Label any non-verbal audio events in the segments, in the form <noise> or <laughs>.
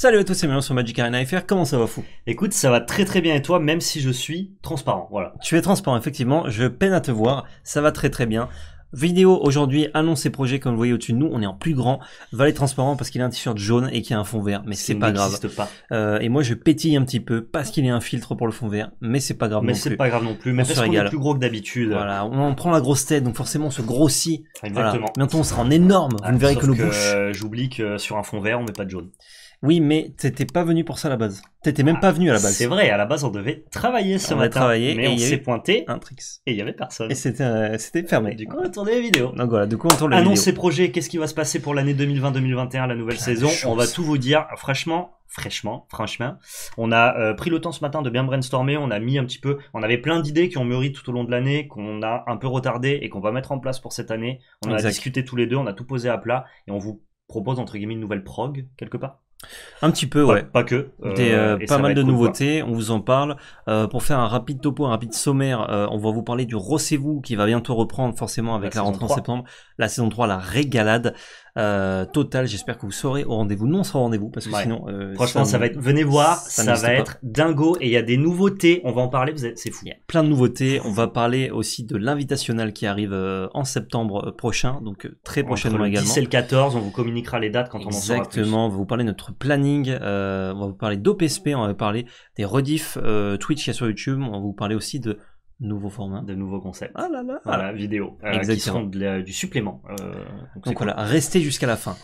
Salut à tous, c'est Marion sur Magic Arena FR. Comment ça va, fou Écoute, ça va très très bien et toi, même si je suis transparent. Voilà. Tu es transparent, effectivement. Je peine à te voir. Ça va très très bien. Vidéo aujourd'hui, annonce et projet comme vous voyez au-dessus de nous, on est en plus grand, valet transparent parce qu'il a un t-shirt jaune et qu'il a un fond vert, mais c'est pas grave. Pas. Euh, et moi je pétille un petit peu parce qu'il y a un filtre pour le fond vert, mais c'est pas grave mais non plus. Mais c'est pas grave non plus, mais on est plus gros que d'habitude. Voilà, on prend la grosse tête, donc forcément on se grossit. Exactement. on sera en énorme, vous ne ah, verrez que nos bouches. Euh, j'oublie que sur un fond vert on met pas de jaune. Oui, mais t'étais pas venu pour ça à la base. T'étais même pas venu à la base. C'est vrai, à la base, on devait travailler ce on Travailler. mais on s'est pointé. Un tricks. Et il y avait personne. Et euh, c'était, fermé. Du coup, on a tourné les vidéos. Donc voilà, du coup, on tourne les projets, qu'est-ce qui va se passer pour l'année 2020-2021, la nouvelle saison. On va tout vous dire. Franchement, fraîchement, franchement. On a euh, pris le temps ce matin de bien brainstormer, on a mis un petit peu, on avait plein d'idées qui ont mûri tout au long de l'année, qu'on a un peu retardé et qu'on va mettre en place pour cette année. On a discuté tous les deux, on a tout posé à plat et on vous propose entre guillemets une nouvelle prog quelque part. Un petit peu, pas, ouais. Pas que. Euh, euh, pas mal de nouveautés, on vous en parle. Euh, pour faire un rapide topo, un rapide sommaire, on va vous parler du Rossez-vous qui va bientôt reprendre forcément avec la, la rentrée en septembre. La saison 3, la régalade. Euh, total, J'espère que vous serez au rendez-vous. Non, on sera au rendez-vous parce que euh, sinon. Franchement, ça, va être. Venez voir, ça, va être dingo. Et il y a des nouveautés. On va en parler. Vous êtes... C'est fou. Plein de nouveautés. On va parler aussi de l'invitationnel qui arrive euh, en septembre prochain. Donc très prochainement également. Le le 14. On vous communiquera les dates quand on en saura Exactement. va vous parler de notre planning. on va vous parler d'OPSP. On va vous parler des rediffs Twitch qu'il y a sur YouTube. On va vous parler aussi de Nouveau format. De nouveaux concepts. Ah Voilà, vidéo. Euh, qui du supplément. Euh, donc, voilà, restez jusqu'à la fin.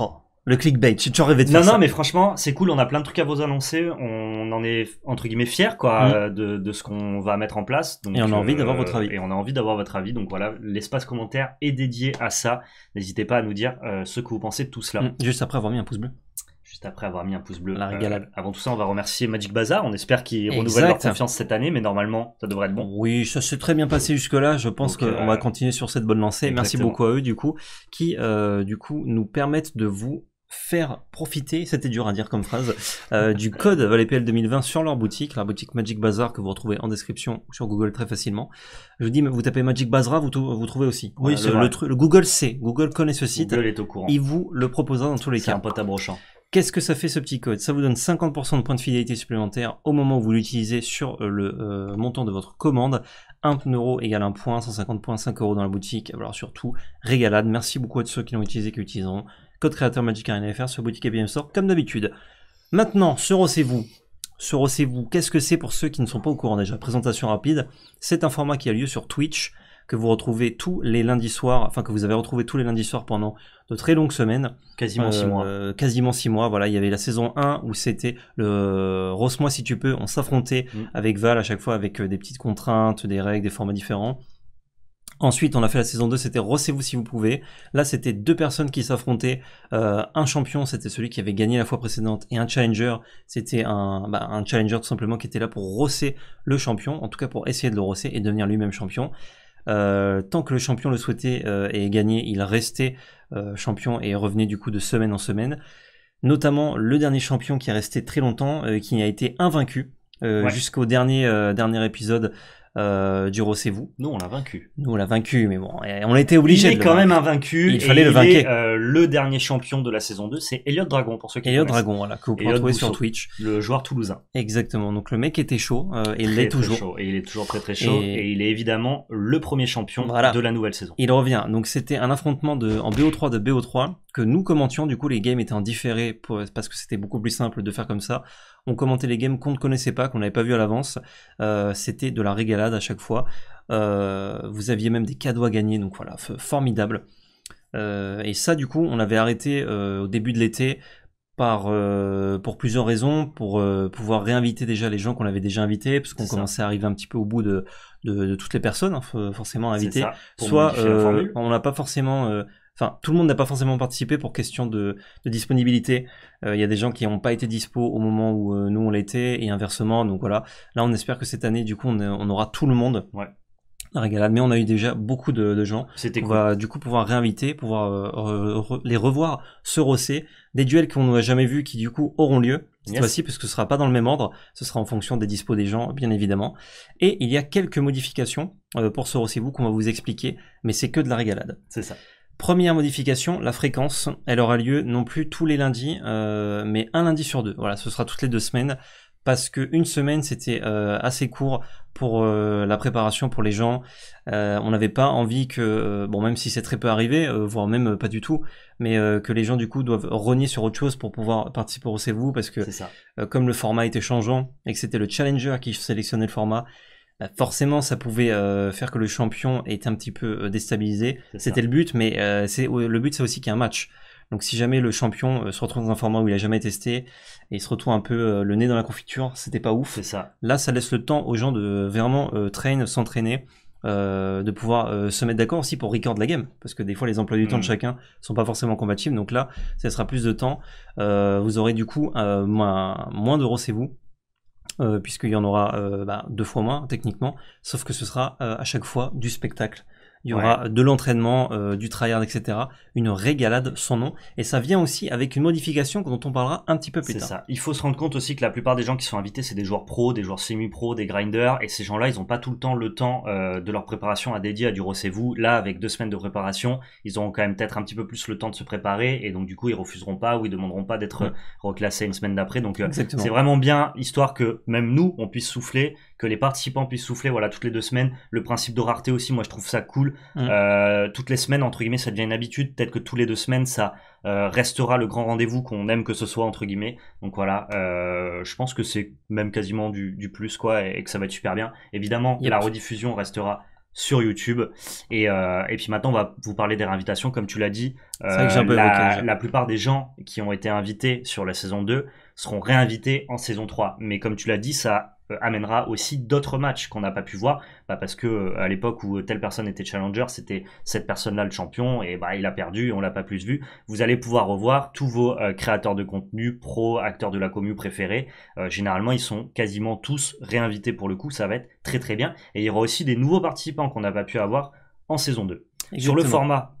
Oh, le clickbait, tu en de faire non, Non, mais franchement, c'est cool, on a plein de trucs à vous annoncer, on en est entre guillemets fiers quoi, mm. de, ce qu'on va mettre en place. et on a envie euh, d'avoir votre avis. Et on a envie d'avoir votre avis, donc voilà, l'espace commentaire est dédié à ça. N'hésitez pas à nous dire euh, ce que vous pensez de tout cela. Mm, juste après avoir mis un pouce bleu après avoir mis un pouce bleu. Euh, avant tout ça, on va remercier Magic Bazaar. On espère qu'ils renouvellent leur confiance cette année, mais normalement, ça devrait être bon. Oui, ça s'est très bien passé jusque-là. Je pense euh, qu'on va continuer sur cette bonne lancée. Merci beaucoup à eux, du coup, qui, euh, du coup, nous permettent de vous faire profiter, c'était dur à dire comme phrase, <laughs> du code ValetPL 2020 sur leur boutique, la boutique Magic Bazaar que vous retrouvez en description sur Google très facilement. Je vous dis, mais vous tapez Magic Bazaar, vous, vous trouvez aussi. Oui, le, truc le, Google sait, Google connaît ce site. Google est au courant. Il vous le proposera dans tous les cas. C'est un pote à brochant. Qu'est-ce que ça fait ce petit code Ça vous donne 50% de points de fidélité supplémentaires au moment où vous l'utilisez sur euh, le euh, montant de votre commande. 1 euro égale 1 point, 150 points, 5 euros dans la boutique. Alors surtout, régalade. Merci beaucoup à tous ceux qui l'ont utilisé, qui l'utiliseront. Code créateur Magic Arena FR sur boutique et Store, comme d'habitude. Maintenant, rossez vous rossez vous qu'est-ce que c'est pour ceux qui ne sont pas au courant déjà Présentation rapide. C'est un format qui a lieu sur Twitch que vous retrouvez tous les lundis soirs, enfin que vous avez retrouvé tous les lundis soirs pendant de très longues semaines. Quasiment six mois. Euh, quasiment six mois, voilà. Il y avait la saison 1 où c'était le euh, Rosse-moi si tu peux, on s'affrontait mm. avec Val à chaque fois avec euh, des petites contraintes, des règles, des formats différents. Ensuite, on a fait la saison 2, c'était Rossez-vous si vous pouvez. Là, c'était deux personnes qui s'affrontaient. un champion, c'était celui qui avait gagné la fois précédente. Et un challenger, c'était un, bah, un challenger tout simplement qui était là pour rosser le champion, en tout cas pour essayer de le rosser et devenir lui-même champion. Euh, tant que le champion le souhaitait euh, et gagnait, il restait euh, champion et revenait du coup de semaine en semaine. Notamment le dernier champion qui est resté très longtemps, qui a été invaincu. jusqu'au dernier épisode euh, c'est vous Nous, on l'a vaincu. Nous, on l'a vaincu, mais bon, on était obligé. Il est quand le même invaincu. Il fallait et le vainquer. Euh, le dernier champion de la saison 2, c'est Elliot Dragon, pour ceux qui Elliot Dragon, voilà, que vous pouvez sur Twitch. Le joueur toulousain. Exactement. Donc, le mec était chaud, euh, et il l'est toujours. Et il est toujours très très chaud. Et, il est évidemment le premier champion de la nouvelle saison. Il revient. Donc, c'était un affrontement de, en BO3 de BO3 que nous commentions. Du coup, les games étaient en différé parce que c'était beaucoup plus simple de faire comme ça on commentait les games qu'on ne connaissait pas, qu'on n'avait pas vu à l'avance. Euh, c'était de la régalade à chaque fois. Euh, vous aviez même des cadeaux à gagner, donc voilà, formidable. Euh, et ça, du coup, on avait arrêté au début de l'été pour plusieurs raisons, pour pouvoir réinviter déjà les gens qu'on avait déjà invités, parce qu'on commençait à arriver un petit peu au bout de, toutes les personnes hein, forcément invitées. Soit on n'a pas forcément Enfin, tout le monde n'a pas forcément participé pour question de, disponibilité. Euh, il y a des gens qui n'ont pas été dispo au moment où euh, nous on l'était et inversement. Donc voilà. Là, on espère que cette année, du coup, on, aura tout le monde. La régalade, mais on a eu déjà beaucoup de, gens. C'était cool. On va du coup pouvoir réinviter, pouvoir euh, les revoir se rosser. Des duels qu'on n'a jamais vus qui du coup auront lieu cette fois-ci, parce que ce sera pas dans le même ordre, ce sera en fonction des dispos des gens, bien évidemment. Et il y a quelques modifications pour ce vous qu'on va vous expliquer, mais c'est que de la régalade. C'est ça. Première modification, la fréquence, elle aura lieu non plus tous les lundis, euh, mais un lundi sur deux. Voilà, ce sera toutes les deux semaines parce que une semaine c'était euh, assez court pour euh, la préparation pour les gens. on n'avait pas envie que, bon même si c'est très peu arrivé, voire même pas du tout, mais que les gens du coup doivent renier sur autre chose pour pouvoir participer au C'est vous parce que comme le format était changeant et que c'était le challenger qui sélectionnait le format, bah, forcément ça pouvait euh, faire que le champion est un petit peu euh, déstabilisé. C'était le but, mais euh, c'est le but c'est aussi qu'il y un match. Donc si jamais le champion se retrouve dans un format où il a jamais testé et il se retrouve un peu le nez dans la confiture, c'était pas ouf. ça. Là, ça laisse le temps aux gens de vraiment train, s'entraîner. de pouvoir se mettre d'accord aussi pour record la game parce que des fois les emplois du temps de mm. chacun sont pas forcément compatibles donc là ça sera plus de temps vous aurez du coup moins, moins de vous euh, puisqu'il y en aura euh, bah, deux fois moins techniquement, sauf que ce sera euh, à chaque fois du spectacle. Il y aura de l'entraînement, euh, du tryhard, etc. Une régalade sans nom. Et ça vient aussi avec une modification dont on parlera un petit peu plus tard. C'est ça. Il faut se rendre compte aussi que la plupart des gens qui sont invités, c'est des joueurs pro, des joueurs semi-pro, des grinders. Et ces gens-là, ils n'ont pas tout le temps le temps euh, de leur préparation à dédier à du recevez-vous. Là, avec deux semaines de préparation, ils auront quand même peut-être un petit peu plus le temps de se préparer. Et donc, du coup, ils refuseront pas ou ils demanderont pas d'être reclassés une semaine d'après. Donc, euh, c'est vraiment bien, histoire que même nous, on puisse souffler que les participants puissent souffler voilà, toutes les deux semaines. Le principe de rareté aussi, moi je trouve ça cool. Mm. Euh, toutes les semaines, entre guillemets, ça devient une habitude. Peut-être que tous les deux semaines, ça euh, restera le grand rendez-vous qu'on aime que ce soit, entre guillemets. Donc voilà, euh, je pense que c'est même quasiment du, du plus, quoi, et, que ça va être super bien. Évidemment, la rediffusion restera sur YouTube. Et, euh, et, puis maintenant, on va vous parler des réinvitations. Comme tu l'as dit, la, la, plupart des gens qui ont été invités sur la saison 2 seront réinvités en saison 3. Mais comme tu l'as dit, ça euh, amènera aussi d'autres matchs qu'on n'a pas pu voir bah, parce que euh, à l'époque où telle personne était challenger c'était cette personne là le champion et bah il a perdu on l'a pas plus vu vous allez pouvoir revoir tous vos euh, créateurs de contenu pro acteurs de la commu préférés généralement ils sont quasiment tous réinvités pour le coup ça va être très très bien et il y aura aussi des nouveaux participants qu'on n'a pas pu avoir en saison 2 sur le format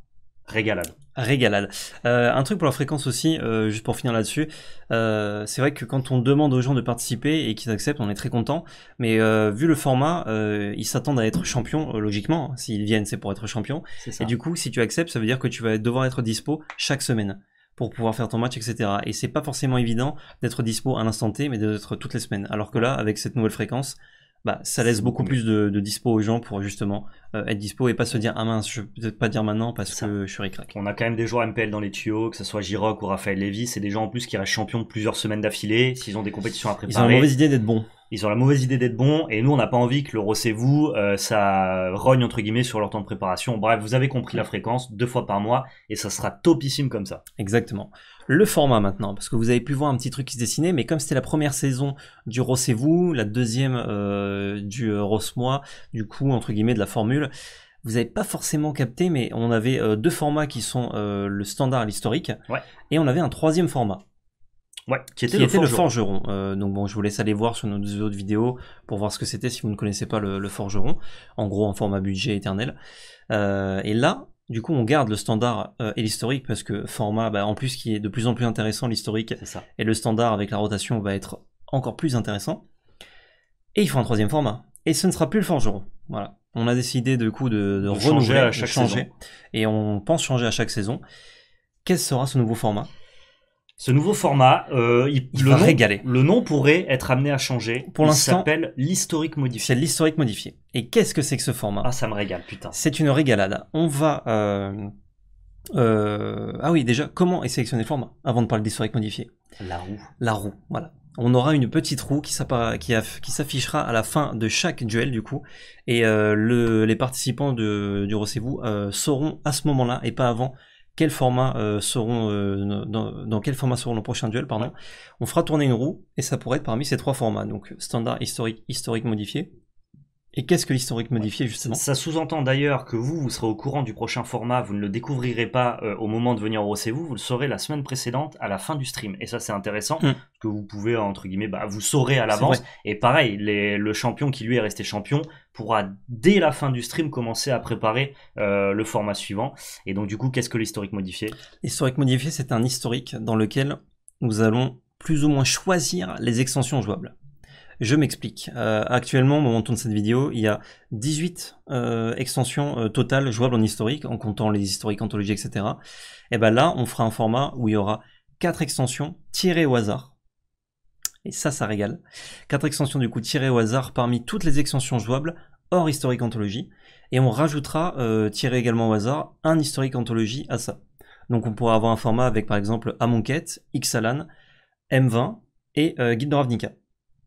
Régalade. Régalade. Euh, un truc pour la fréquence aussi, euh, juste pour finir là-dessus. Euh, c'est vrai que quand on demande aux gens de participer et qu'ils acceptent, on est très content. Mais euh, vu le format, euh, ils s'attendent à être champions, euh, logiquement. S'ils viennent, c'est pour être champion. Et du coup, si tu acceptes, ça veut dire que tu vas devoir être dispo chaque semaine pour pouvoir faire ton match, etc. Et c'est pas forcément évident d'être dispo à l'instant T, mais d'être toutes les semaines. Alors que là, avec cette nouvelle fréquence, bah, ça laisse beaucoup plus de, dispo aux gens pour justement euh, être dispo et pas se dire ah mince, je vais peut-être pas dire maintenant parce que je suis ricrac On a quand même des joueurs MPL dans les tuyaux, que ce soit Giroc ou Raphaël Lévy, c'est des gens en plus qui restent champions de plusieurs semaines d'affilée, s'ils ont des compétitions à préparer. Ils ont mauvaise idée d'être bon ils ont la mauvaise idée d'être bons et nous on n'a pas envie que le rossez-vous euh, ça rogne entre guillemets sur leur temps de préparation. Bref, vous avez compris la fréquence, deux fois par mois et ça sera topissime comme ça. Exactement. Le format maintenant, parce que vous avez pu voir un petit truc qui se dessinait, mais comme c'était la première saison du rossez-vous, la deuxième euh, du euh, Ross du coup entre guillemets de la formule, vous n'avez pas forcément capté, mais on avait deux formats qui sont le standard, l'historique, et on avait un troisième format qui était, le, forgeron. Euh, donc bon, je vous laisse aller voir sur nos deux autres vidéos pour voir ce que c'était si vous ne connaissez pas le, forgeron. En gros, en format budget éternel. Euh, et là, du coup, on garde le standard euh, et l'historique parce que format, bah, en plus, qui est de plus en plus intéressant, l'historique et le standard avec la rotation va être encore plus intéressant. Et il faut un troisième format. Et ce ne sera plus le forgeron. Voilà. On a décidé du coup de, renouveler chaque Et on pense changer à chaque saison. Quel sera ce nouveau format ce nouveau format, euh, il, le, va nom, régaler. le nom pourrait être amené à changer. Pour l'instant, s'appelle l'historique modifié. C'est l'historique modifié. Et qu'est-ce que c'est que ce format Ah, ça me régale, putain. C'est une régalade. On va. Euh, euh, ah oui, déjà, comment est sélectionné le format avant de parler d'historique modifié La roue. La roue, voilà. On aura une petite roue qui s'affichera à la fin de chaque duel, du coup. Et les participants de, du et vous sauront à ce moment-là et pas avant quel format euh, seront euh, dans, dans, quel format seront nos prochains duels pardon. On fera tourner une roue et ça pourrait être parmi ces trois formats donc standard historique historique modifié. Et qu'est-ce que l'historique modifié justement Ça sous-entend d'ailleurs que vous, vous serez au courant du prochain format, vous ne le découvrirez pas euh, au moment de venir au vous, vous le saurez la semaine précédente à la fin du stream. Et ça c'est intéressant, hmm. que vous pouvez, entre guillemets, bah, vous saurez à l'avance. Et pareil, le champion qui lui est resté champion, pourra dès la fin du stream commencer à préparer euh, le format suivant. Et donc du coup, qu'est-ce que l'historique modifié L'historique modifié, c'est un historique dans lequel nous allons plus ou moins choisir les extensions jouables. Je m'explique. Euh, actuellement, au moment de cette vidéo, il y a 18 euh, extensions totales jouables en historique, en comptant les historiques anthologies, etc. Et ben là, on fera un format où il y aura 4 extensions tirées au hasard et ça, ça régale. Quatre extensions du coup tirées au hasard parmi toutes les extensions jouables hors historique anthologie, et on rajoutera euh, tiré également au hasard un historique anthologie à ça. Donc on pourra avoir un format avec par exemple Amonkhet, Xalan, M20 et euh, Guide de Ravnica.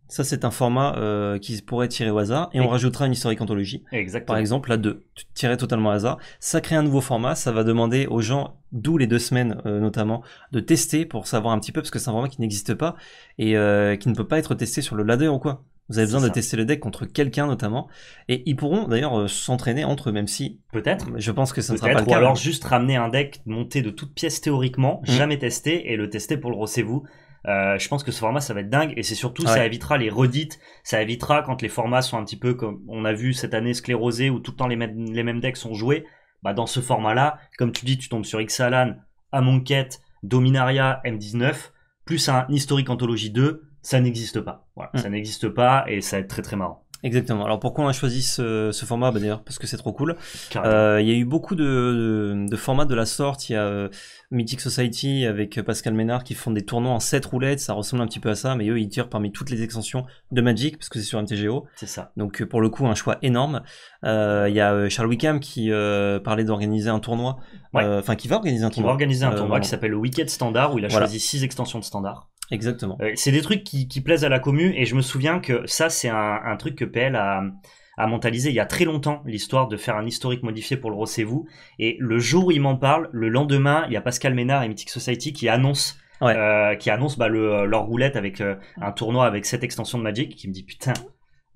Ça, c'est un format euh, qui pourrait tirer au hasard et on rajoutera une historique anthologie. Exactement. Par exemple, la 2, tirer totalement au hasard. Ça crée un nouveau format, ça va demander aux gens, d'où les deux semaines euh, notamment, de tester pour savoir un petit peu, parce que c'est un format qui n'existe pas et euh, qui ne peut pas être testé sur le ladder ou quoi. Vous avez besoin de tester le deck contre quelqu'un notamment. Et ils pourront d'ailleurs s'entraîner entre eux, même si. Peut-être. Je pense que ça ne sera pas le cas. Ou alors juste ramener un deck monté de toutes pièces théoriquement, mm. jamais testé, et le tester pour le recevez-vous. Euh, je pense que ce format, ça va être dingue. Et c'est surtout, ça évitera les redites. Ça évitera quand les formats sont un petit peu comme on a vu cette année sclérosée où tout le temps les mêmes, les decks sont joués. Bah, dans ce format-là, comme tu dis, tu tombes sur Xalan, Amonkhet, Dominaria, M19, plus un Historique Anthologie 2. Ça n'existe pas. Voilà, hmm. ça n'existe pas et ça va être très très marrant. Exactement. Alors pourquoi on a choisi ce, ce format bah, D'ailleurs, parce que c'est trop cool. Euh, il y a eu beaucoup de, de, formats de la sorte. Il y a euh, Mythic Society avec euh, Pascal Ménard qui font des tournois en 7 roulettes. Ça ressemble un petit peu à ça, mais eux, ils tirent parmi toutes les extensions de Magic, parce que c'est sur MTGO. C'est ça. Donc pour le coup, un choix énorme. Il y a Charles Wickham qui parlait d'organiser un tournoi. Enfin, qui va organiser un tournoi. Qui va organiser un tournoi qui s'appelle le Wicked Standard, où il a choisi 6 extensions de standard. Exactement. Euh, c'est des trucs qui, plaisent à la commune et je me souviens que ça, c'est un, truc que PL a, a mentalisé il y a très longtemps, l'histoire de faire un historique modifié pour le Rossez-vous. Et le jour où il m'en parle, le lendemain, il y a Pascal Ménard et Mythic Society qui annoncent euh, qui annonce bah, leur roulette avec euh, ah. un tournoi avec cette extension de Magic, qui me dit putain,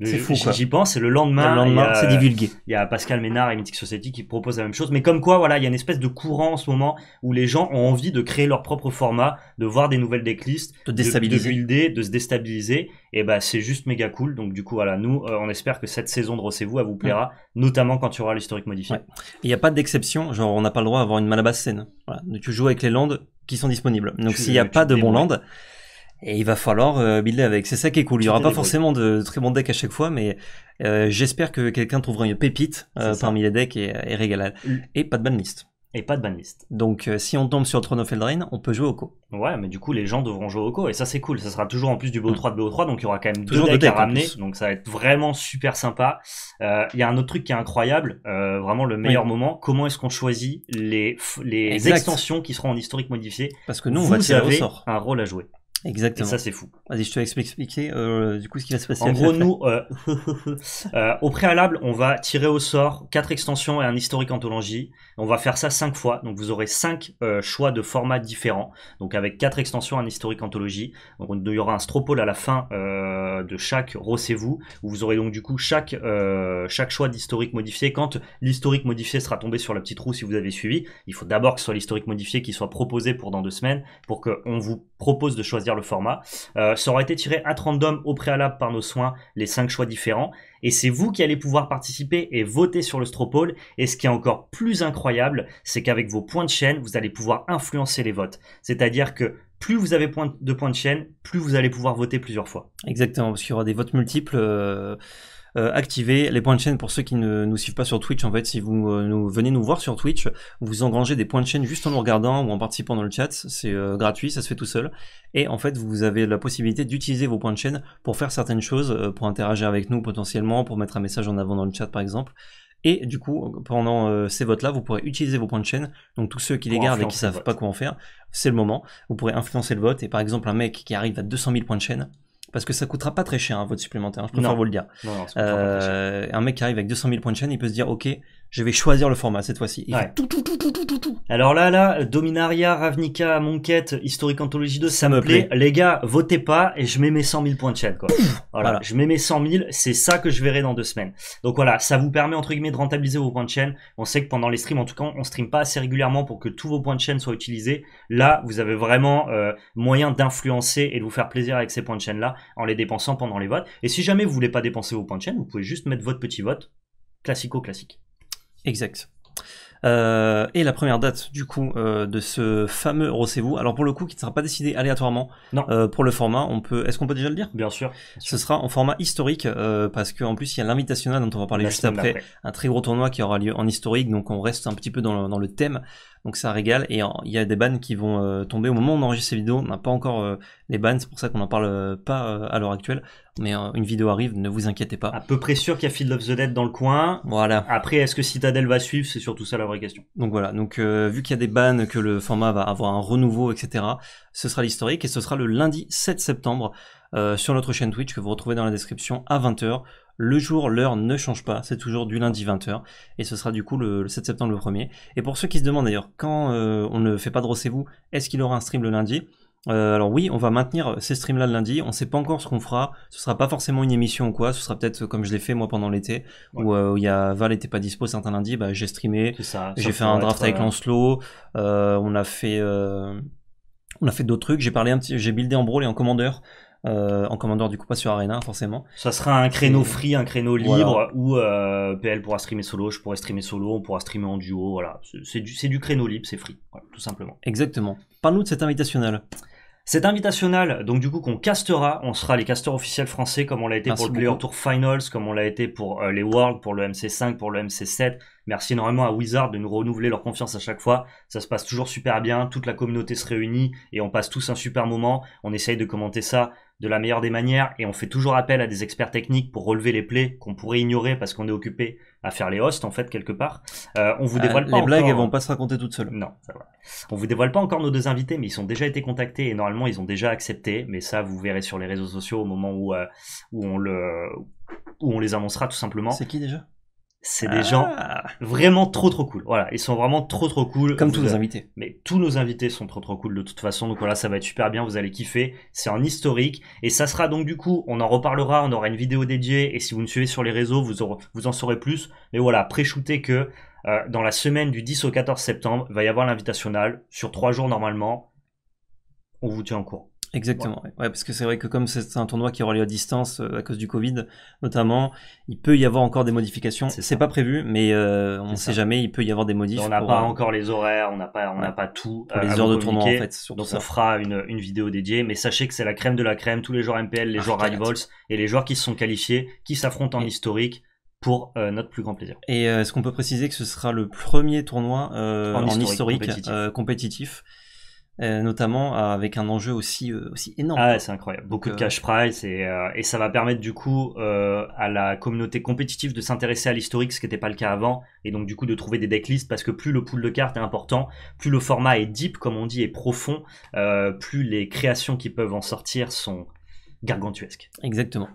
c'est fou. J'y pense. Et le lendemain, le lendemain c'est divulgué. Il y a Pascal Ménard et Mythic Society qui proposent la même chose. Mais comme quoi, voilà, il y a une espèce de courant en ce moment où les gens ont envie de créer leur propre format, de voir des nouvelles decklists, de, De, se déstabiliser. Et ben, c'est juste méga cool. Donc, du coup, voilà, nous, euh, on espère que cette saison de Rossez-vous, elle vous plaira, notamment quand tu auras l'historique modifié. Il n'y a pas d'exception. Genre, on n'a pas le droit d'avoir une malabasse scène. Tu joues avec les landes qui sont disponibles. Donc, s'il n'y a pas de bon land, et il va falloir euh, builder avec. C'est ça qui est cool. Il y aura pas forcément de très bons decks à chaque fois, mais euh, j'espère que quelqu'un trouvera une pépite euh, parmi les decks et, et Et pas de banlist. Et pas de banlist. Donc euh, si on tombe sur Throne of Eldraine, on peut jouer au co. Ouais, mais du coup les gens devront jouer au co. Et ça c'est cool. Ça sera toujours en plus du mm. BO3 de BO3, donc il y aura quand même toujours deux decks, à ramener. Donc ça va être vraiment super sympa. Il y a un autre truc qui est incroyable, vraiment le meilleur moment. Comment est-ce qu'on choisit les, les extensions qui seront en historique modifié Parce que nous on va tirer au sort. un rôle à jouer. Exactement. Et ça, c'est fou. Vas-y, je te laisse m'expliquer euh, du coup ce qui va se passer. En gros, nous, euh, <laughs> euh, au préalable, on va tirer au sort quatre extensions et un historique anthologie. On va faire ça cinq fois. Donc, vous aurez cinq euh, choix de formats différents. Donc, avec quatre extensions, un historique anthologie. Donc, il y aura un stropole à la fin euh, de chaque rossez-vous. vous aurez donc du coup chaque, euh, chaque choix d'historique modifié. Quand l'historique modifié sera tombé sur la petite roue, si vous avez suivi, il faut d'abord que ce soit l'historique modifié qui soit proposé pour dans deux semaines, pour qu'on vous propose de choisir le format. Euh, ça aura été tiré à random au préalable par nos soins, les 5 choix différents. Et c'est vous qui allez pouvoir participer et voter sur le Stropole. Et ce qui est encore plus incroyable, c'est qu'avec vos points de chaîne, vous allez pouvoir influencer les votes. C'est-à-dire que plus vous avez de points de chaîne, plus vous allez pouvoir voter plusieurs fois. Exactement, parce qu'il y aura des votes multiples. Euh, euh, activer les points de chaîne pour ceux qui ne nous suivent pas sur Twitch. En fait, si vous euh, venez nous voir sur Twitch, vous engrangez des points de chaîne juste en nous regardant ou en participant dans le chat. C'est euh, gratuit, ça se fait tout seul. Et en fait, vous avez la possibilité d'utiliser vos points de chaîne pour faire certaines choses, pour interagir avec nous potentiellement, pour mettre un message en avant dans le chat par exemple. Et du coup, pendant ces votes-là, vous pourrez utiliser vos points de chaîne. Donc tous ceux qui les gardent et qui savent pas quoi en faire, c'est le moment. Vous pourrez influencer le vote. Et par exemple, un mec qui arrive à 200 000 points de chaîne, parce que ça coûtera pas très cher un hein, vote supplémentaire, hein, je préfère vous le dire. euh, un mec qui arrive avec 200 000 points de chaîne, il peut se dire, ok, je vais choisir le format cette fois-ci. Alors là, là, Dominaria, Ravnica, Monquette, Historic Anthology 2, ça, me plaît. Les gars, votez pas et je mets mes 100 000 points de chaîne, quoi. voilà. Je mets mes 100 000, c'est ça que je verrai dans deux semaines. Donc voilà, ça vous permet, entre guillemets, de rentabiliser vos points de chaîne. On sait que pendant les streams, en tout cas, on stream pas assez régulièrement pour que tous vos points de chaîne soient utilisés. Là, vous avez vraiment euh, moyen d'influencer et de vous faire plaisir avec ces points de chaîne-là en les dépensant pendant les votes. Et si jamais vous voulez pas dépenser vos points de chaîne, vous pouvez juste mettre votre petit vote classico-classique. Exact. Euh, et la première date du coup euh, de ce fameux recevez-vous, alors pour le coup qui ne sera pas décidé aléatoirement euh, pour le format, on peut, est-ce qu'on peut déjà le dire bien sûr, Ce sera en format historique parce qu'en plus il y a l'invitational dont on va parler juste après, un très gros tournoi qui aura lieu en historique, donc on reste un petit peu dans le, dans le thème. Donc ça régale, et il y a des bans qui vont euh, tomber. Au moment où on enregistre ces vidéos, on n'a pas encore euh, les bans, c'est pour ça qu'on n'en parle euh, pas à l'heure actuelle. Mais une vidéo arrive, ne vous inquiétez pas. À peu près sûr qu'il y a Field of the Dead dans le coin. Voilà. Après, est-ce que Citadel va suivre C'est surtout ça la vraie question. Donc voilà, donc vu qu'il y a des bans, que le format va avoir un renouveau, etc., ce sera l'historique et ce sera le lundi 7 septembre. Euh, sur notre chaîne Twitch que vous retrouvez dans la description à 20h. Le jour, l'heure ne change pas, c'est toujours du lundi 20h, et ce sera du coup le, 7 septembre le 1er. Et pour ceux qui se demandent d'ailleurs, quand euh, on ne fait pas de recevez-vous, est-ce qu'il aura un stream le lundi euh, alors oui, on va maintenir ces streams-là le lundi. On ne sait pas encore ce qu'on fera. Ce sera pas forcément une émission ou quoi. Ce sera peut-être comme je l'ai fait moi pendant l'été, où il y a Val n'était pas dispo certains lundis. Bah, j'ai streamé, j'ai fait un draft avec Lancelot. on a fait, on a fait d'autres trucs. J'ai parlé un petit, j'ai buildé en brawl et en commandeur. Euh, en commandeur du coup pas sur Arena forcément. Ça sera un créneau free, un créneau libre où euh, PL pourra streamer solo, je pourrai streamer solo, on pourra streamer en duo, voilà. C'est du, créneau libre, c'est free, tout simplement. Exactement. Parle-nous de cet invitationnel. Cet invitationnel, donc du coup qu'on castera, on sera les casteurs officiels français comme on l'a été pour le Player Tour Finals, comme on l'a été pour euh, les Worlds, pour le MC5, pour le MC7. Merci énormément à Wizard de nous renouveler leur confiance à chaque fois. Ça se passe toujours super bien, toute la communauté se réunit et on passe tous un super moment. On essaye de commenter ça de la meilleure des manières et on fait toujours appel à des experts techniques pour relever les plaies qu'on pourrait ignorer parce qu'on est occupé à faire les hosts en fait quelque part. Euh, on vous euh, dévoile les blagues, elles vont hein. pas se raconter toutes seules. Non, On vous dévoile pas encore nos deux invités, mais ils ont déjà été contactés et normalement ils ont déjà accepté. Mais ça, vous verrez sur les réseaux sociaux au moment où euh, où on le où on les annoncera tout simplement. C'est qui déjà c'est des gens ah. vraiment trop trop cool. Voilà, ils sont vraiment trop trop cool. Comme tous nos invités. Mais tous nos invités sont trop trop cool de toute façon. Donc voilà, ça va être super bien, vous allez kiffer. C'est en historique. Et ça sera donc du coup, on en reparlera, on aura une vidéo dédiée. Et si vous me suivez sur les réseaux, vous, en saurez plus. Mais voilà, pré que euh, dans la semaine du 10 au 14 septembre, il va y avoir l'invitationnal. Sur trois jours normalement, on vous tient en cours. Exactement, ouais. parce que c'est vrai que comme c'est un tournoi qui aura lieu à distance euh, à cause du Covid notamment, il peut y avoir encore des modifications. C'est pas prévu, mais euh, on ne sait jamais, il peut y avoir des modifs. On n'a pas encore les horaires, on n'a pas, on n'a pas tout. Euh, les heures de tournoi en fait. Donc ça. on fera une, une, vidéo dédiée, mais sachez que c'est la crème de la crème, tous les joueurs MPL, les ah, joueurs joueurs Rivals et les joueurs qui se sont qualifiés, qui s'affrontent en historique pour notre plus grand plaisir. Et est-ce qu'on peut préciser que ce sera le premier tournoi en, historique, compétitif euh, notamment avec un enjeu aussi, euh, aussi énorme. Ah c'est incroyable. Beaucoup de euh, cash prize et, et, ça va permettre du coup à la communauté compétitive de s'intéresser à l'historique, ce qui n'était pas le cas avant, et donc du coup de trouver des decklists parce que plus le pool de cartes est important, plus le format est deep, comme on dit, est profond, plus les créations qui peuvent en sortir sont gargantuesques. Exactement.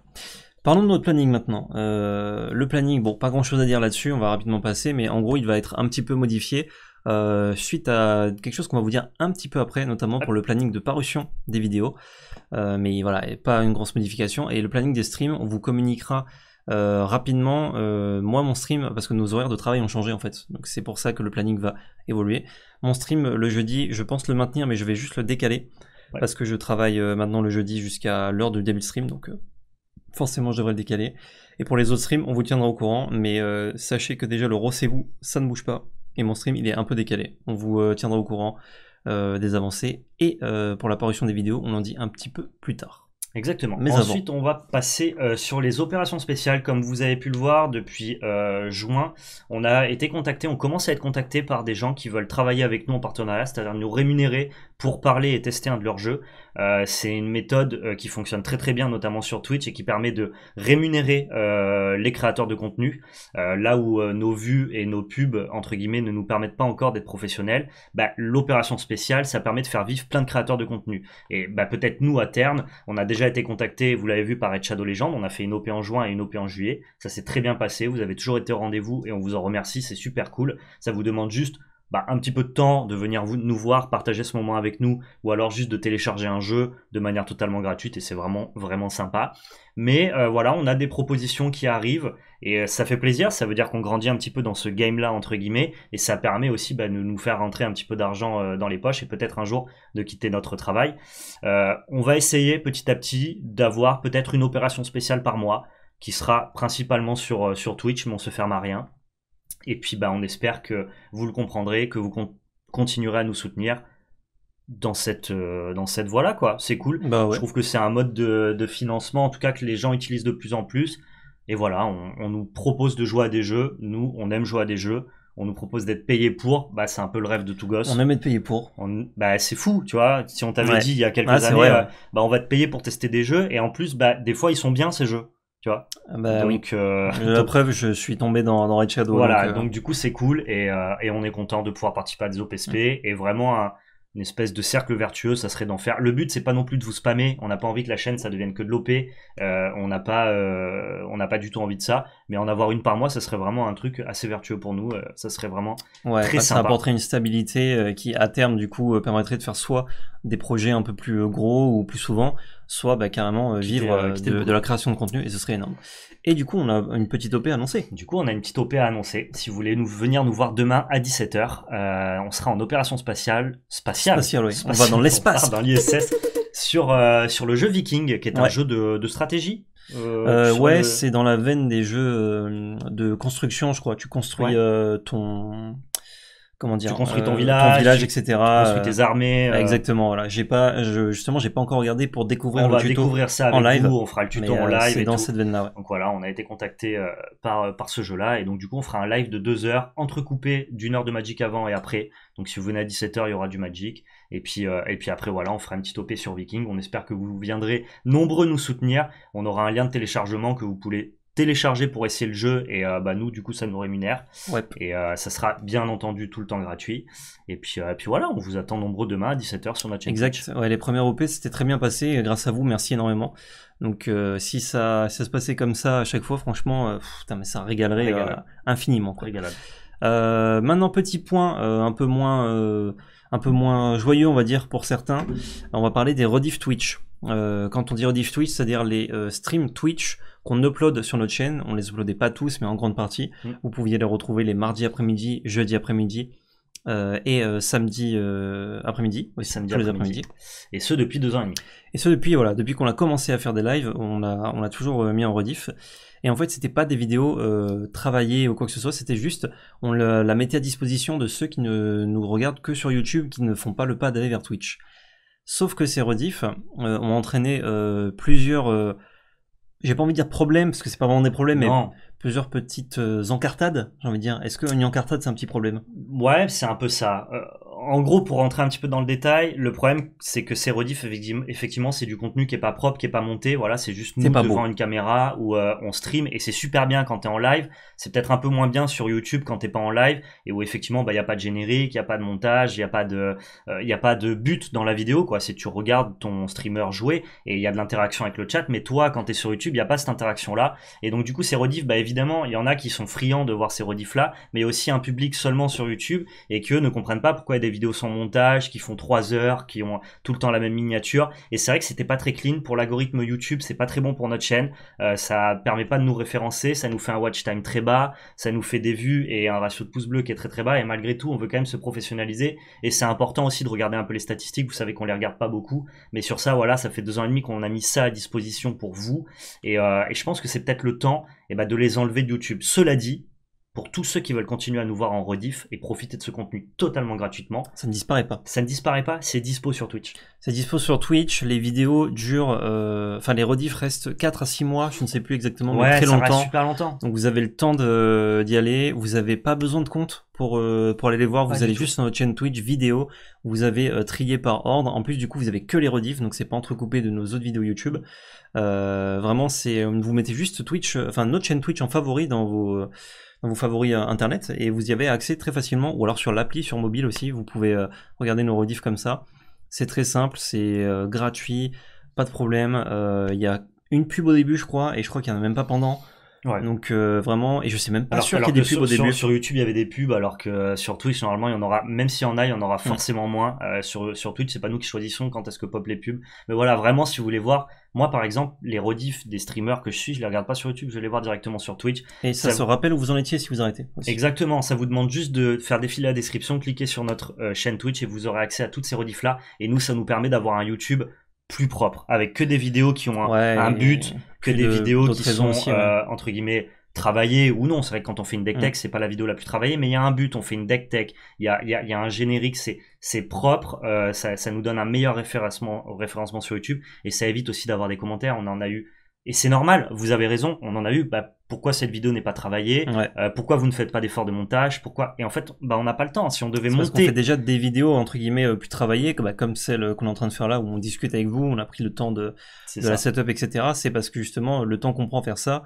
Parlons de notre planning maintenant. le planning, bon, pas grand chose à dire là-dessus, on va rapidement passer, mais en gros, il va être un petit peu modifié. Euh, suite à quelque chose qu'on va vous dire un petit peu après, notamment pour le planning de parution des vidéos. Euh, mais voilà, pas une grosse modification. Et le planning des streams, on vous communiquera euh, rapidement, moi mon stream, parce que nos horaires de travail ont changé en fait, donc c'est pour ça que le planning va évoluer. Mon stream le jeudi, je pense le maintenir, mais je vais juste le décaler, parce que je travaille maintenant le jeudi jusqu'à l'heure du début de stream, donc forcément je devrais le décaler. Et pour les autres streams, on vous tiendra au courant, mais sachez que déjà le rossez-vous, ça ne bouge pas, et mon stream il est un peu décalé. On vous euh, tiendra au courant euh, des avancées et euh, pour la parution des vidéos, on en dit un petit peu plus tard. Exactement. Mais Ensuite, on va passer sur les opérations spéciales. Comme vous avez pu le voir depuis juin, on a été contacté, on commence à être contacté par des gens qui veulent travailler avec nous en partenariat, c'est-à-dire nous rémunérer pour parler et tester un de leurs jeux. Euh, c'est une méthode euh, qui fonctionne très très bien, notamment sur Twitch, et qui permet de rémunérer euh, les créateurs de contenu. là où nos vues et nos pubs, entre guillemets, ne nous permettent pas encore d'être professionnels, bah, l'opération spéciale, ça permet de faire vivre plein de créateurs de contenu. Et bah, peut-être nous, à terme, on a déjà été contacté. vous l'avez vu, par Red Shadow Legend, on a fait une OP en juin et une OP en juillet, ça s'est très bien passé, vous avez toujours été au rendez-vous et on vous en remercie, c'est super cool. Ça vous demande juste bah, un petit peu de temps de venir vous, nous voir, partager ce moment avec nous, ou alors juste de télécharger un jeu de manière totalement gratuite, et c'est vraiment, vraiment sympa. Mais euh, voilà, on a des propositions qui arrivent, et euh, ça fait plaisir, ça veut dire qu'on grandit un petit peu dans ce game-là, entre guillemets, et ça permet aussi bah, de nous faire rentrer un petit peu d'argent euh, dans les poches, et peut-être un jour de quitter notre travail. on va essayer petit à petit d'avoir peut-être une opération spéciale par mois, qui sera principalement sur, sur Twitch, mais on se ferme à rien. Et puis, bah, on espère que vous le comprendrez, que vous continuerez à nous soutenir dans cette, euh, cette voie-là, quoi. C'est cool. Bah, Je trouve que c'est un mode de, financement, en tout cas, que les gens utilisent de plus en plus. Et voilà, on, nous propose de jouer à des jeux. Nous, on aime jouer à des jeux. On nous propose d'être payé pour. Bah, c'est un peu le rêve de tout gosse. On aime être payé pour. bah, c'est fou, tu vois. Si on t'avait dit il y a quelques ah, années, euh, bah, on va te payer pour tester des jeux. Et en plus, bah, des fois, ils sont bien, ces jeux. Tu vois ah bah Donc, La euh, preuve, je suis tombé dans, Red Shadow. Voilà, donc, euh, du coup, c'est cool euh, et, on est content de pouvoir participer à des OPSP et vraiment une espèce de cercle vertueux, ça serait d'en faire. Le but, c'est pas non plus de vous spammer, on n'a pas envie que la chaîne ça devienne que de l'OP, on n'a pas, on n'a pas du tout envie de ça, mais en avoir une par mois, ça serait vraiment un truc assez vertueux pour nous, ça serait vraiment très sympa. Ça apporterait une stabilité qui, à terme, du coup, permettrait de faire soit des projets un peu plus gros ou plus souvent, soit bah, carrément euh, vivre euh, euh, de, la création de contenu, et ce serait énorme. Et du coup, on a une petite OP annoncer Du coup, on a une petite OP à annoncer. Si vous voulez nous, venir nous voir demain à 17h, on sera en opération spatiale. Spatiale, On va dans l'espace. dans l'ISS. sur, sur le jeu Viking, qui est un jeu de, stratégie. ouais, c'est dans la veine des jeux de construction, je crois. Tu construis ton comment dire, tu construis ton euh, village, village etc. Tu construis tes euh, armées. Euh. Exactement, voilà. J'ai pas, je, justement, j'ai pas encore regardé pour découvrir on va découvrir ça en live. on fera le tuto en live. C'est dans cette veine-là. Donc voilà, on a été contacté par par ce jeu-là et donc du coup, on fera un live de deux heures entrecoupé d'une heure de Magic avant et après. Donc si vous venez à 17h, il y aura du Magic. Et puis, et puis après, voilà, on fera une petite OP sur Viking. On espère que vous viendrez nombreux nous soutenir. On aura un lien de téléchargement que vous pouvez, télécharger pour essayer le jeu et euh, bah, nous du coup ça nous rémunère et euh, ça sera bien entendu tout le temps gratuit et puis, euh, puis voilà on vous attend nombreux demain à 17h sur notre chaîne exact les premières OP c'était très bien passé grâce à vous merci énormément donc si ça, ça se passait comme ça à chaque fois franchement mais ça régalerait infiniment quoi. maintenant petit point un peu moins un peu moins joyeux on va dire pour certains on va parler des rediff Twitch euh, quand on dit rediff Twitch, c'est-à-dire les euh, streams Twitch qu'on upload sur notre chaîne, on les uploadait pas tous, mais en grande partie. Mm. Vous pouviez les retrouver les mardis après-midi, jeudi après-midi euh, et samedi après-midi. Oui, samedi après-midi. et ce depuis deux ans et demi. Et ce depuis voilà, depuis qu'on a commencé à faire des lives, on l'a on toujours mis en rediff. Et en fait, c'était pas des vidéos travaillées ou quoi que ce soit, c'était juste on la, mettait à disposition de ceux qui ne nous regardent que sur YouTube, qui ne font pas le pas d'aller vers Twitch. Sauf que ces rediffs euh, ont entraîné euh, plusieurs, euh, j'ai pas envie de dire problèmes, parce que c'est pas vraiment des problèmes, mais plusieurs petites encartades, j'ai envie de dire. Est-ce qu'une encartade, c'est un petit problème Ouais, c'est un peu ça en gros, pour rentrer un petit peu dans le détail, le problème, c'est que ces rediffs, effectivement, c'est du contenu qui est pas propre, qui est pas monté. Voilà, c'est juste nous pas devant une caméra où euh, on stream et c'est super bien quand t'es en live. C'est peut-être un peu moins bien sur YouTube quand t'es pas en live et où effectivement, bah, y a pas de générique, y a pas de montage, y a pas de, euh, y a pas de but dans la vidéo, quoi. C'est tu regardes ton streamer jouer et il y a de l'interaction avec le chat. Mais toi, quand tu es sur YouTube, il y a pas cette interaction-là. Et donc, du coup, ces rediffs, bah, évidemment, il y en a qui sont friands de voir ces rediffs-là, mais aussi un public seulement sur YouTube et qui ne comprennent pas pourquoi des vidéos sans montage, qui font 3 heures, qui ont tout le temps la même miniature. Et c'est vrai que c'était pas très clean pour l'algorithme YouTube, c'est pas très bon pour notre chaîne. Euh, ça permet pas de nous référencer, ça nous fait un watch time très bas, ça nous fait des vues et un ratio de pouces bleus qui est très très bas. Et malgré tout, on veut quand même se professionnaliser. Et c'est important aussi de regarder un peu les statistiques. Vous savez qu'on les regarde pas beaucoup, mais sur ça, voilà, ça fait deux ans et demi qu'on a mis ça à disposition pour vous. Et, euh, je pense que c'est peut-être le temps et eh ben, de les enlever de YouTube. Cela dit, pour tous ceux qui veulent continuer à nous voir en rediff et profiter de ce contenu totalement gratuitement. Ça ne disparaît pas. Ça ne disparaît pas, c'est dispo sur Twitch. C'est dispo sur Twitch, les vidéos durent, euh, enfin les rediffs restent 4 à 6 mois, je ne sais plus exactement, mais très longtemps. super longtemps. Donc vous avez le temps d'y aller, vous n'avez pas besoin de compte pour, euh, pour aller les voir, vous allez juste sur notre chaîne Twitch vidéo, vous avez euh, trié par ordre, en plus du coup vous avez que les rediffs, donc c'est pas entrecoupé de nos autres vidéos YouTube. vraiment c'est, vous mettez juste Twitch, enfin notre chaîne Twitch en favori dans vos vous vos euh, internet et vous y avez accès très facilement ou alors sur l'appli, sur mobile aussi, vous pouvez euh, regarder nos rediffs comme ça. C'est très simple, c'est euh, gratuit, pas de problème. Il y a une pub au début, je crois, et je crois qu'il n'y en a même pas pendant. Donc euh, vraiment, et je sais même pas sûr qu'il y des pubs sur, au début. YouTube, il y avait des pubs, alors que euh, sur Twitch, normalement, il y en aura, même s'il y en a, il y en aura forcément moins. Euh, sur, sur Twitch, c'est pas nous qui choisissons quand est-ce que pop les pubs. Mais voilà, vraiment, si vous voulez voir, moi par exemple, les rediffs des streamers que je suis, je les regarde pas sur YouTube, je les voir directement sur Twitch. Et ça, se rappelle où vous en étiez si vous arrêtez. étiez. Exactement, ça vous demande juste de faire défiler la description, cliquer sur notre chaîne Twitch et vous aurez accès à toutes ces rediffs là. Et nous, ça nous permet d'avoir un YouTube plus propre, avec que des vidéos qui ont un, but, que des vidéos qui sont euh, entre guillemets travaillées ou non. C'est vrai que quand on fait une deck mm. tech, c'est pas la vidéo la plus travaillée, mais il y a un but. On fait une deck tech, il y a, y a, un générique, c'est propre, euh, ça, nous donne un meilleur référencement, référencement sur YouTube et ça évite aussi d'avoir des commentaires. On en a eu et c'est normal, vous avez raison, on en a eu, bah, pourquoi cette vidéo n'est pas travaillée, euh, pourquoi vous ne faites pas d'efforts de montage, pourquoi... Et en fait, bah, on n'a pas le temps, si on devait monter... on fait déjà des vidéos, entre guillemets, euh, plus travaillées, bah, comme celle qu'on est en train de faire là, où on discute avec vous, on a pris le temps de, la setup, etc. C'est parce que justement, le temps qu'on prend à faire ça,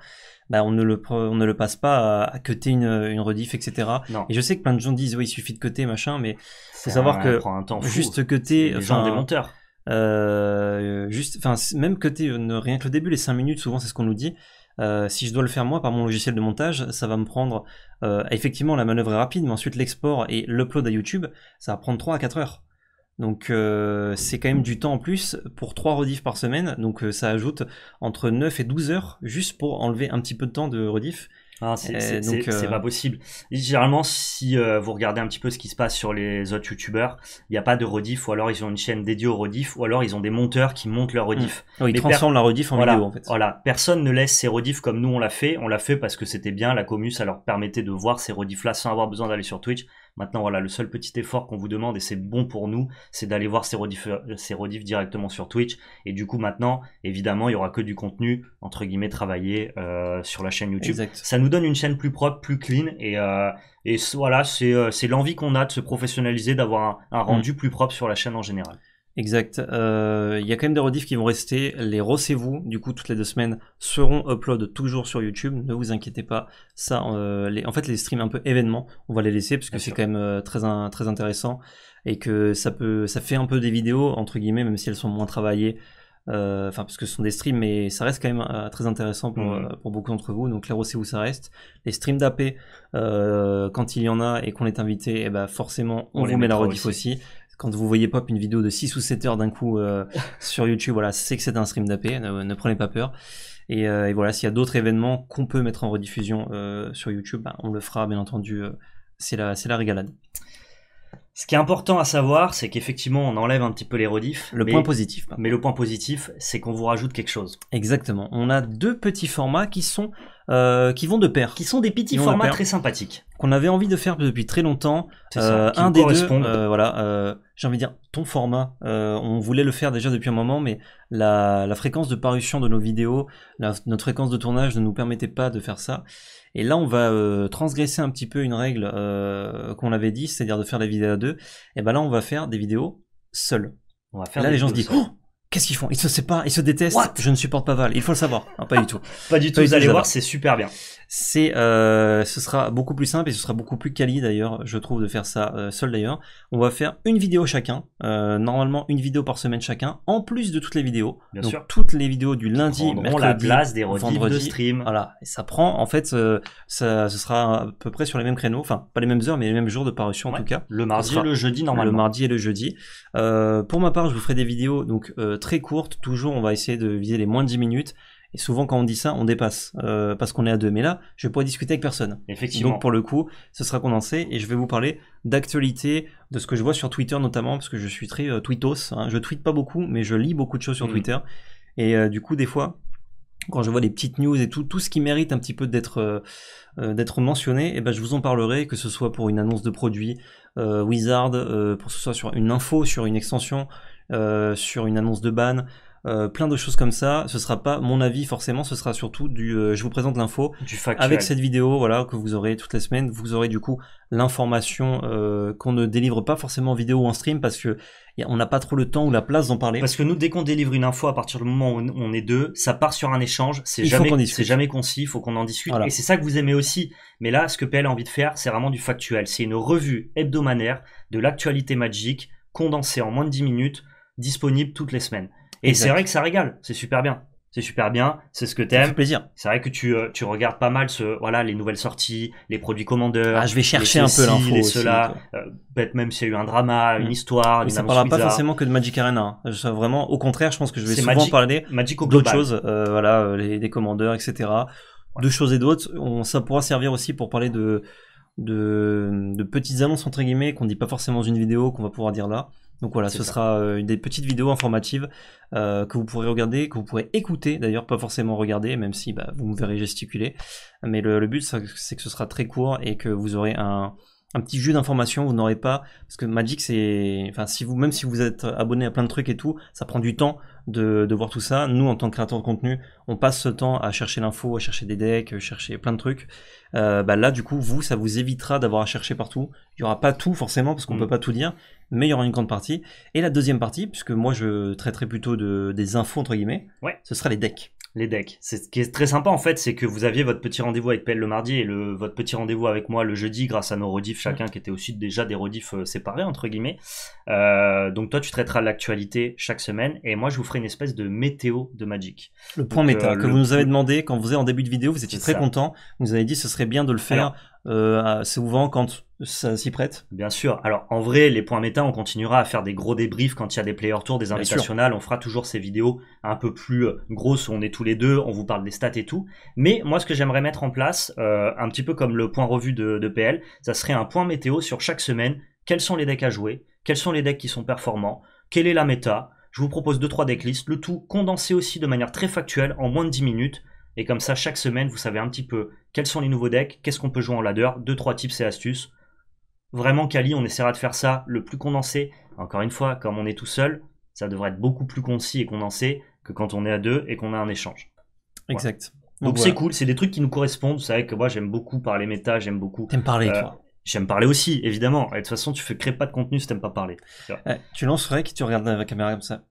bah, on, ne le, passe pas à, à une, rediff, etc. Et je sais que plein de gens disent, oui, il suffit de côté machin, mais C'est savoir que un temps juste cutter... Les gens des monteurs euh, juste, enfin, même côté, euh, ne rien que le début, les 5 minutes, souvent c'est ce qu'on nous dit. Euh, si je dois le faire moi par mon logiciel de montage, ça va me prendre effectivement la manœuvre est rapide, mais ensuite l'export et l'upload à YouTube, ça va prendre 3 à 4 heures. Donc c'est quand même du temps en plus pour 3 rediffs par semaine, donc ça ajoute entre 9 et 12 heures juste pour enlever un petit peu de temps de rediff Hein, c'est euh, euh, pas possible. Généralement, si euh, vous regardez un petit peu ce qui se passe sur les autres Youtubers, il n'y a pas de rediff, ou alors ils ont une chaîne dédiée aux rediff, ou alors ils ont des monteurs qui montent leurs rediff. Hmm. Oh, ils transforment la rediff en vidéo en fait. Voilà, personne ne laisse ses rediffs comme nous on l'a fait. On l'a fait parce que c'était bien, la commu ça leur permettait de voir ces rediff là sans avoir besoin d'aller sur Twitch. Maintenant, voilà, le seul petit effort qu'on vous demande, et c'est bon pour nous, c'est d'aller voir ces rediffs, euh, directement sur Twitch. Et du coup, maintenant, évidemment, il y aura que du contenu, entre guillemets, travaillé euh, sur la chaîne YouTube. Ça nous donne une chaîne plus propre, plus clean, et, euh, et voilà, c'est l'envie qu'on a de se professionnaliser, d'avoir un, mm. rendu plus propre sur la chaîne en général. Exact. Euh, il y a quand même des rediffs qui vont rester. Les rossez-vous, du coup, toutes les deux semaines, seront upload toujours sur YouTube. Ne vous inquiétez pas. Ça, euh, en fait, les streams un peu événements, on va les laisser parce que c'est quand même euh, très, intéressant et que ça peut, ça fait un peu des vidéos entre guillemets, même si elles sont moins travaillées. Enfin, parce que ce sont des streams, mais ça reste quand même très intéressant mm. pour, beaucoup d'entre vous. Donc, les rossez-vous, ça reste. Les streams d'AP, quand il y en a et qu'on est invité, eh ben, forcément, on, vous met la rediff aussi quand vous voyez pop une vidéo de 6 ou 7 heures d'un coup euh, <laughs> sur YouTube, voilà, c'est que c'est un stream d'AP, ne, prenez pas peur. Euh, et, voilà, s'il y a d'autres événements qu'on peut mettre en rediffusion euh, sur YouTube, ben, on le fera, bien entendu, c'est la, la régalade. Ce qui est important à savoir, c'est qu'effectivement, on enlève un petit peu les rediffs. Le point positif. Mais le point positif, c'est qu'on vous rajoute quelque chose. Exactement. On a deux petits formats qui sont euh, qui vont de pair. Qui sont des petits formats très sympathiques. Qu'on avait envie de faire depuis très longtemps. Euh, un des deux, euh, voilà, j'ai envie de dire, ton format. on voulait le faire déjà depuis un moment, mais la, fréquence de parution de nos vidéos, notre fréquence de tournage ne nous permettait pas de faire ça. Et là, on va transgresser un petit peu une règle qu'on avait dit, c'est-à-dire de faire des vidéos à deux. Et ben là, on va faire des vidéos seules. On va faire là, les gens se disent, Qu'est-ce qu'ils font Ils se séparent, ils se détestent. je ne supporte pas Val. Il faut le savoir. <laughs> pas du tout. pas du tout. vous allez voir, c'est super bien c'est, euh, ce sera beaucoup plus simple et ce sera beaucoup plus quali d'ailleurs, je trouve, de faire ça euh, seul d'ailleurs. On va faire une vidéo chacun, euh, normalement une vidéo par semaine chacun, en plus de toutes les vidéos. Bien sûr. toutes les vidéos du lundi, mercredi, la place des vendredi, de stream. Voilà, ça prend en fait, ça, ce sera à peu près sur les mêmes créneaux, enfin pas les mêmes heures, mais les mêmes jours de parution en tout cas. Le mardi et le jeudi normalement. Le mardi et le jeudi. pour ma part, je vous ferai des vidéos donc très courtes. Toujours, on va essayer de viser les moins de 10 minutes. Et souvent, quand on dit ça, on dépasse euh, parce qu'on est à deux. Mais là, je vais pas discuter avec personne. Effectivement. Donc, pour le coup, ce sera condensé et je vais vous parler d'actualité, de ce que je vois sur Twitter notamment, parce que je suis très euh, tweetos. je hein. Je tweete pas beaucoup, mais je lis beaucoup de choses sur mm. Twitter. Et euh, du coup, des fois, quand je vois des petites news et tout, tout ce qui mérite un petit peu d'être d'être mentionné, eh ben je vous en parlerai, que ce soit pour une annonce de produit Wizard, pour que ce soit sur une info, sur une extension, sur une annonce de ban, euh, plein de choses comme ça. Ce sera pas mon avis forcément, ce sera surtout du euh, je vous présente l'info. Avec cette vidéo, voilà, que vous aurez toutes les semaines, vous aurez du coup l'information euh, qu'on ne délivre pas forcément en vidéo ou en stream parce que on n'a pas trop le temps ou la place d'en parler. Parce que nous, dès qu'on délivre une info à partir du moment où on est deux, ça part sur un échange, c'est jamais, c'est jamais concis, il faut qu'on en discute. Et c'est ça que vous aimez aussi. Mais là, ce que PL a envie de faire, c'est vraiment du factuel. C'est une revue hebdomadaire de l'actualité magique condensée en moins de 10 minutes, disponible toutes les semaines. Et c'est vrai que ça régale, c'est super bien. C'est super bien, c'est ce que t'aimes. plaisir. C'est vrai que tu, euh, tu regardes pas mal ce, voilà, les nouvelles sorties, les produits commandeurs. Ah, je vais chercher un peu l'info. Les cela. Euh, peut-être même s'il y a eu un drama, une mm. histoire. On ça parlera pas forcément que de Magic Arena. Hein. Vraiment, au contraire, je pense que je vais souvent parler d'autres choses. Euh, voilà, les, des commandeurs, etc. Deux De choses et d'autres. Ça pourra servir aussi pour parler de, de, de petites annonces, entre guillemets, qu'on dit pas forcément dans une vidéo, qu'on va pouvoir dire là. Donc voilà, ce sera euh, une des petites vidéos informatives euh, que vous pourrez regarder, que vous pourrez écouter, d'ailleurs pas forcément regarder, même si bah, vous me verrez gesticuler. Mais le, but, c'est que ce sera très court et que vous aurez un, petit jeu d'informations, vous n'aurez pas parce que Magic c'est enfin si vous même si vous êtes abonné à plein de trucs et tout, ça prend du temps de, voir tout ça. Nous, en tant que créateurs de contenu, on passe ce temps à chercher l'info, à chercher des decks, euh, chercher plein de trucs. Euh, bah là, du coup, vous, ça vous évitera d'avoir à chercher partout. Il n'y aura pas tout forcément parce qu'on ne mm. peut pas tout dire, mais il y aura une grande partie. Et la deuxième partie, puisque moi je traiterai plutôt de, des infos entre guillemets, ouais. ce sera les decks les decks. ce qui est très sympa en fait, c'est que vous aviez votre petit rendez-vous avec PL le mardi et le, votre petit rendez-vous avec moi le jeudi grâce à nos rodifs, mm. chacun qui étaient aussi déjà des rodifs euh, séparés entre guillemets. Euh, donc toi tu traiteras l'actualité chaque semaine et moi je vous ferai une espèce de météo de Magic. Le point météo méta euh, que vous nous avez demandé quand vous êtes en début de vidéo, vous étiez très content. Vous nous avez dit ce serait bien de le faire euh, souvent quand ça s'y prête Bien sûr. Alors en vrai, les points méta, on continuera à faire des gros débriefs quand il y a des player tours, des nationales On fera toujours ces vidéos un peu plus euh, grosses où on est tous les deux, on vous parle des stats et tout. Mais moi, ce que j'aimerais mettre en place, euh, un petit peu comme le point revue de, de PL, ça serait un point météo sur chaque semaine. Quels sont les decks à jouer Quels sont les decks qui sont performants Quelle est la méta je vous propose 2-3 decklists, le tout condensé aussi de manière très factuelle en moins de 10 minutes. Et comme ça, chaque semaine, vous savez un petit peu quels sont les nouveaux decks, qu'est-ce qu'on peut jouer en ladder, 2 trois tips et astuces. Vraiment, Kali, on essaiera de faire ça le plus condensé. Encore une fois, comme on est tout seul, ça devrait être beaucoup plus concis et condensé que quand on est à deux et qu'on a un échange. Exact. Donc c'est cool, c'est des trucs qui nous correspondent. Vous savez que moi j'aime beaucoup parler méta, j'aime beaucoup. T'aimes parler euh, toi J'aime parler aussi, évidemment. de toute façon, tu fais créer pas de contenu si t'aimes pas parler. tu eh, lancerais que tu regardes la caméra comme ça.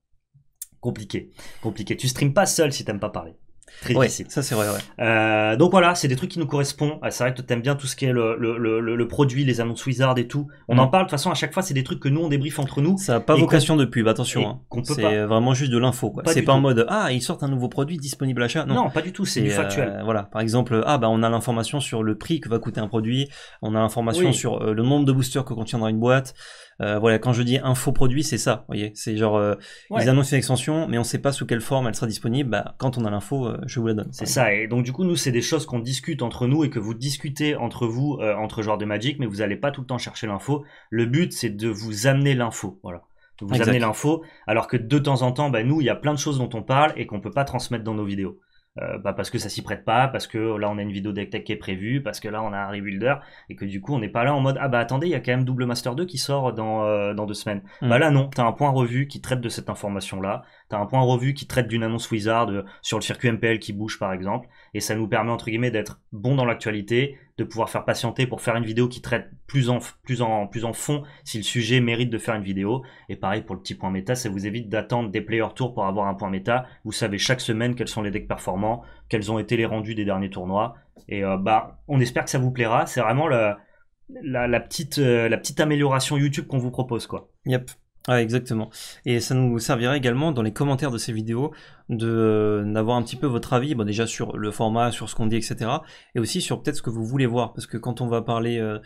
Compliqué, compliqué. Tu stream pas seul si t'aimes pas parler. Très Ça, c'est vrai, euh, donc voilà, c'est des trucs qui nous correspondent. c'est vrai que tu bien tout ce qui est le, le, le, produit, les annonces Wizard et tout. On mm. en parle, de toute façon, à chaque fois, c'est des trucs que nous, on débriefe entre nous. Ça n'a pas vocation de pub, attention. Hein. C'est vraiment juste de l'info. C'est pas, en mode, ah, ils sortent un nouveau produit disponible à achat. Non. pas du tout, c'est du factuel. Euh, voilà, par exemple, ah, bah, on a l'information sur le prix que va coûter un produit, on a l'information sur euh, le nombre de boosters que contiendra une boîte. Euh, voilà, quand je dis info produit, c'est ça, voyez. C'est genre, euh, ils annoncent une extension, mais on ne sait pas sous quelle forme elle sera disponible. Bah, quand on a l'info, euh, je vous la donne. C'est ça. Et donc, du coup, nous, c'est des choses qu'on discute entre nous et que vous discutez entre vous, entre joueurs de Magic, mais vous n'allez pas tout le temps chercher l'info. Le but, c'est de vous amener l'info. Voilà. De vous amener l'info. Alors que de temps en temps, bah, nous, il y a plein de choses dont on parle et qu'on ne peut pas transmettre dans nos vidéos. Euh, bah parce que ça s'y prête pas, parce que là on a une vidéo deck tech qui est prévue, parce que là on a un rebuilder, et que du coup on n'est pas là en mode ah bah attendez, il y a quand même Double Master 2 qui sort dans, euh, dans deux semaines. Bah mm. là non, t'as un point revu qui traite de cette information là, T'as un point revue qui traite d'une annonce Wizard euh, sur le circuit MPL qui bouge par exemple, et ça nous permet entre guillemets d'être bon dans l'actualité, de pouvoir faire patienter pour faire une vidéo qui traite plus en, plus, en, plus en fond si le sujet mérite de faire une vidéo. Et pareil pour le petit point méta, ça vous évite d'attendre des players tours pour avoir un point méta. Vous savez chaque semaine quels sont les decks performants, quels ont été les rendus des derniers tournois. Et euh, bah, on espère que ça vous plaira. C'est vraiment la, petite, euh, la petite amélioration YouTube qu'on vous propose. quoi. Yep. Ah, exactement. Et ça nous servirait également dans les commentaires de ces vidéos de euh, d'avoir un petit peu votre avis, bon, déjà sur le format, sur ce qu'on dit, etc. Et aussi sur peut-être ce que vous voulez voir, parce que quand on va parler, euh,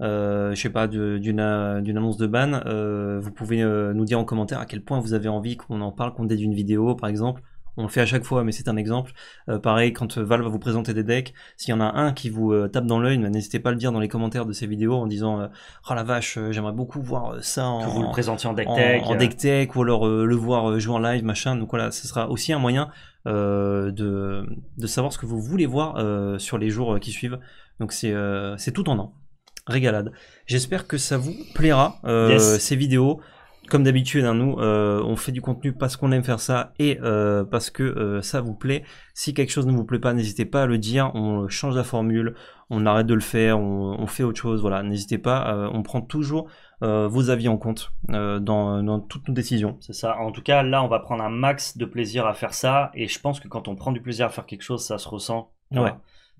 euh je sais pas, euh, d'une annonce de ban, euh, vous pouvez nous dire en commentaire à quel point vous avez envie qu'on en parle, qu'on dédie une vidéo, par exemple on le fait à chaque fois, mais c'est un exemple. Euh, pareil, quand euh, Val va vous présenter des decks, s'il y en a un qui vous euh, tape dans l'œil, bah, n'hésitez pas à le dire dans les commentaires de ces vidéos en disant Oh la vache, j'aimerais beaucoup voir ça vous le présentiez en deck tech. En, deck tech, ou alors le voir jouer en live, machin. Donc voilà, ce sera aussi un moyen de, savoir ce que vous voulez voir sur les jours qui suivent. Donc c'est tout en un. Régalade. J'espère que ça vous plaira, ces vidéos comme d'habitude, hein, nous, euh, on fait du contenu parce qu'on aime faire ça et euh, parce que euh, ça vous plaît. Si quelque chose ne vous plaît pas, n'hésitez pas à le dire. On change la formule, on arrête de le faire, on, fait autre chose. Voilà, n'hésitez pas. on prend toujours vos avis en compte dans, dans, toutes nos décisions. C'est ça. En tout cas, là, on va prendre un max de plaisir à faire ça. Et je pense que quand on prend du plaisir à faire quelque chose, ça se ressent. Ouais.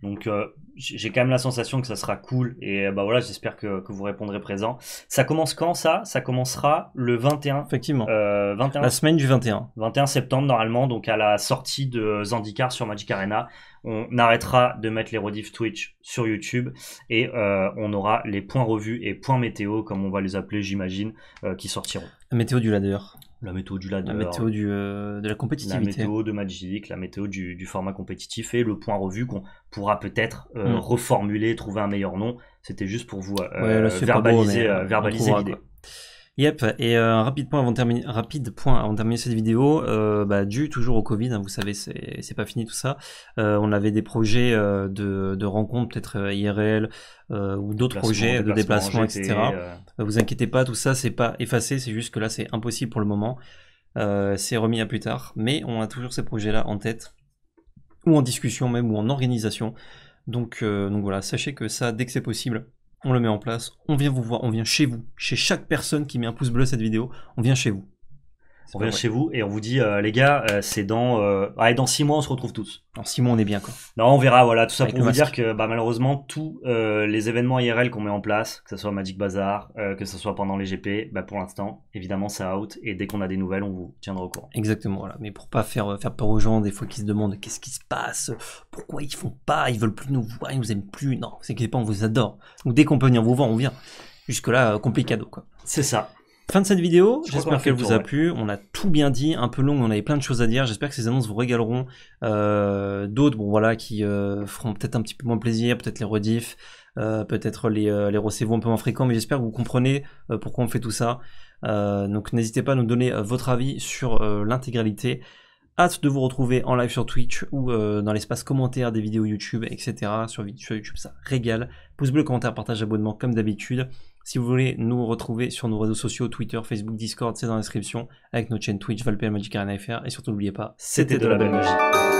Donc euh, j'ai quand même la sensation que ça sera cool et euh, bah voilà j'espère que, vous répondrez présent. Ça commence quand ça Ça commencera le 21. Effectivement. 21. Euh, la semaine du 21. 21 septembre normalement donc à la sortie de Zandikar sur Magic Arena. On arrêtera de mettre les rediffs Twitch sur YouTube et on aura les points revus et points météo comme on va les appeler j'imagine qui sortiront. Météo du ladder la météo du la météo euh, de la compétitivité, la météo de Magic, la météo du, du format compétitif et le point revu qu'on pourra peut-être euh, mm. reformuler, trouver un meilleur nom. C'était juste pour vous euh, verbaliser, verbaliser l'idée. Yep, et euh, un rapide, point avant de terminer, rapide point avant terminer cette vidéo, euh, bah, dû toujours au Covid, hein, vous savez, c'est pas fini tout ça. Euh, on avait des projets de, de, rencontres, peut-être IRL, ou d'autres projets de déplacement, etc. etc. vous inquiétez pas, tout ça, c'est pas effacé, c'est juste que là, c'est impossible pour le moment. c'est remis à plus tard, mais on a toujours ces projets-là en tête, ou en discussion même, ou en organisation. Donc, donc voilà, sachez que ça, dès que c'est possible, on le met en place, on vient vous voir, on vient chez vous, chez chaque personne qui met un pouce bleu à cette vidéo, on vient chez vous on vient chez vous et on vous dit, euh, les gars, euh, c'est dans. Euh, allez, ah, dans six mois, on se retrouve tous. Dans six mois, on est bien, quoi. Non, on verra, voilà. Tout ça pour vous dire que bah, malheureusement, tous les événements IRL qu'on met en place, que ce soit Magic Bazar, que ce soit pendant les GP, bah, pour l'instant, évidemment, c'est out. Et dès qu'on a des nouvelles, on vous tiendra au courant. Exactement, voilà. Mais pour pas faire, faire peur aux gens, des fois, qui se demandent qu'est-ce qui se passe, pourquoi ils font pas, ils veulent plus nous voir, ils nous aiment plus. Non, c'est pas, on vous adore. Donc dès qu'on peut venir vous voir, on vient. Jusque-là, complicado, quoi. C'est ça. Fin de cette vidéo, j'espère qu'elle vous a plu. On a tout bien dit, un peu long, on avait plein de choses à dire. J'espère que ces annonces vous régaleront. Euh, d'autres, bon voilà, qui euh, feront peut-être un petit peu moins plaisir, peut-être les rediffs, euh, peut-être les, les recevons un peu moins fréquents, mais j'espère que vous comprenez pourquoi on fait tout ça. donc n'hésitez pas à nous donner votre avis sur l'intégralité. Hâte de vous retrouver en live sur Twitch ou dans l'espace commentaire des vidéos YouTube, etc. Sur, sur YouTube, ça régale. Pouce bleu, commentaire, partage, abonnement, comme d'habitude. Si vous voulez nous retrouver sur nos réseaux sociaux, Twitter, Facebook, Discord, c'est dans la description avec notre chaîne Twitch, Valpé Magic Arena FR. Et surtout, n'oubliez pas, c'était de la belle magie.